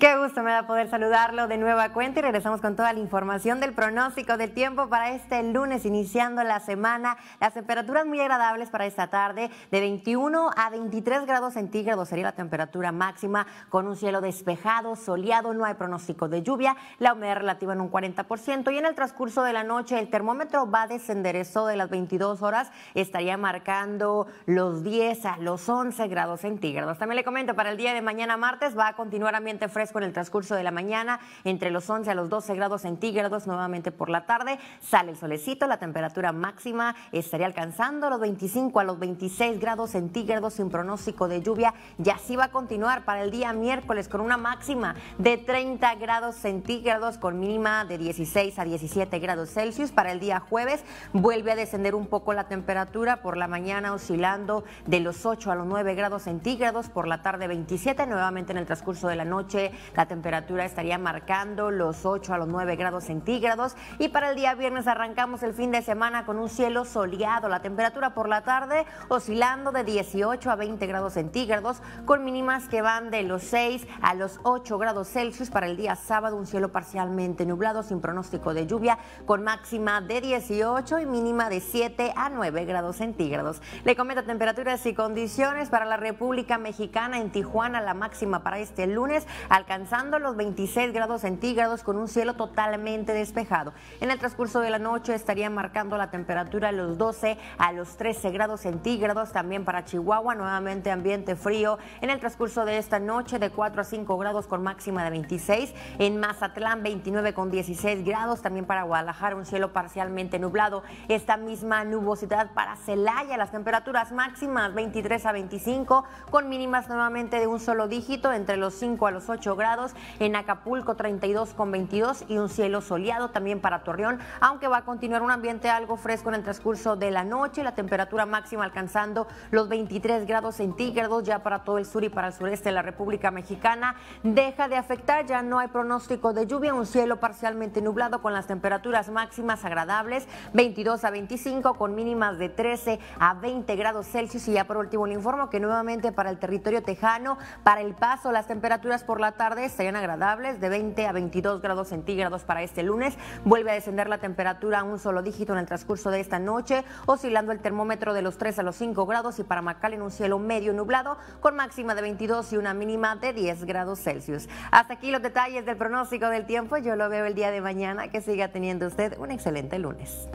Qué gusto me da poder saludarlo de nueva cuenta y regresamos con toda la información del pronóstico del tiempo para este lunes, iniciando la semana. Las temperaturas muy agradables para esta tarde, de 21 a 23 grados centígrados sería la temperatura máxima, con un cielo despejado, soleado, no hay pronóstico de lluvia, la humedad relativa en un 40% y en el transcurso de la noche el termómetro va a descender eso de las 22 horas, estaría marcando los 10 a los 11 grados centígrados. También le comento, para el día de mañana martes va a continuar ambiente fresco con el transcurso de la mañana, entre los 11 a los 12 grados centígrados nuevamente por la tarde. Sale el solecito, la temperatura máxima estaría alcanzando los 25 a los 26 grados centígrados sin pronóstico de lluvia y así va a continuar para el día miércoles con una máxima de 30 grados centígrados con mínima de 16 a 17 grados Celsius. Para el día jueves vuelve a descender un poco la temperatura por la mañana oscilando de los 8 a los 9 grados centígrados, por la tarde 27 nuevamente en el transcurso de la noche la temperatura estaría marcando los 8 a los 9 grados centígrados y para el día viernes arrancamos el fin de semana con un cielo soleado. La temperatura por la tarde oscilando de 18 a 20 grados centígrados con mínimas que van de los 6 a los 8 grados Celsius para el día sábado un cielo parcialmente nublado sin pronóstico de lluvia con máxima de 18 y mínima de 7 a 9 grados centígrados. Le comento temperaturas y condiciones para la República Mexicana en Tijuana la máxima para este lunes al alcanzando los 26 grados centígrados con un cielo totalmente despejado. En el transcurso de la noche estaría marcando la temperatura de los 12 a los 13 grados centígrados, también para Chihuahua, nuevamente ambiente frío. En el transcurso de esta noche de 4 a 5 grados con máxima de 26, en Mazatlán 29 con 16 grados, también para Guadalajara un cielo parcialmente nublado, esta misma nubosidad para Celaya, las temperaturas máximas 23 a 25 con mínimas nuevamente de un solo dígito entre los 5 a los 8 grados grados, en Acapulco 32 con 22 y un cielo soleado también para Torreón, aunque va a continuar un ambiente algo fresco en el transcurso de la noche, la temperatura máxima alcanzando los 23 grados centígrados ya para todo el sur y para el sureste de la República Mexicana. Deja de afectar, ya no hay pronóstico de lluvia, un cielo parcialmente nublado con las temperaturas máximas agradables, 22 a 25 con mínimas de 13 a 20 grados Celsius y ya por último le informo que nuevamente para el territorio tejano, para El Paso, las temperaturas por la tarde estarían agradables, de 20 a 22 grados centígrados para este lunes. Vuelve a descender la temperatura a un solo dígito en el transcurso de esta noche, oscilando el termómetro de los 3 a los 5 grados y para en un cielo medio nublado con máxima de 22 y una mínima de 10 grados Celsius. Hasta aquí los detalles del pronóstico del tiempo. Yo lo veo el día de mañana. Que siga teniendo usted un excelente lunes.